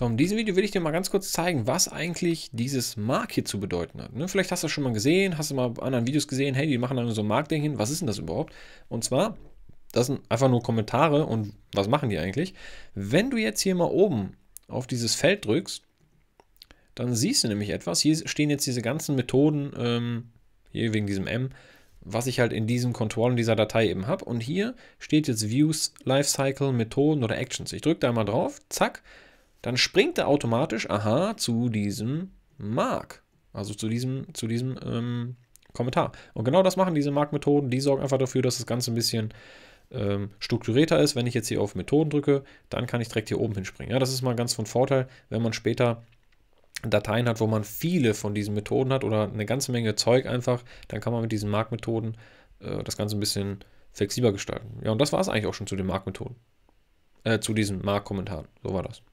So, in diesem Video will ich dir mal ganz kurz zeigen, was eigentlich dieses Mark hier zu bedeuten hat. Ne? Vielleicht hast du das schon mal gesehen, hast du mal anderen Videos gesehen, hey, die machen dann so ein Mark-Ding hin, was ist denn das überhaupt? Und zwar, das sind einfach nur Kommentare und was machen die eigentlich? Wenn du jetzt hier mal oben auf dieses Feld drückst, dann siehst du nämlich etwas. Hier stehen jetzt diese ganzen Methoden, ähm, hier wegen diesem M, was ich halt in diesem Kontrollen dieser Datei eben habe. Und hier steht jetzt Views, Lifecycle, Methoden oder Actions. Ich drücke da mal drauf, zack, dann springt er automatisch, aha, zu diesem Mark. Also zu diesem, zu diesem ähm, Kommentar. Und genau das machen diese Mark-Methoden. Die sorgen einfach dafür, dass das Ganze ein bisschen ähm, strukturierter ist. Wenn ich jetzt hier auf Methoden drücke, dann kann ich direkt hier oben hinspringen. Ja, das ist mal ganz von Vorteil, wenn man später Dateien hat, wo man viele von diesen Methoden hat oder eine ganze Menge Zeug einfach, dann kann man mit diesen Mark-Methoden äh, das Ganze ein bisschen flexibler gestalten. Ja, und das war es eigentlich auch schon zu den Mark-Methoden. Äh, zu diesen Mark-Kommentaren. So war das.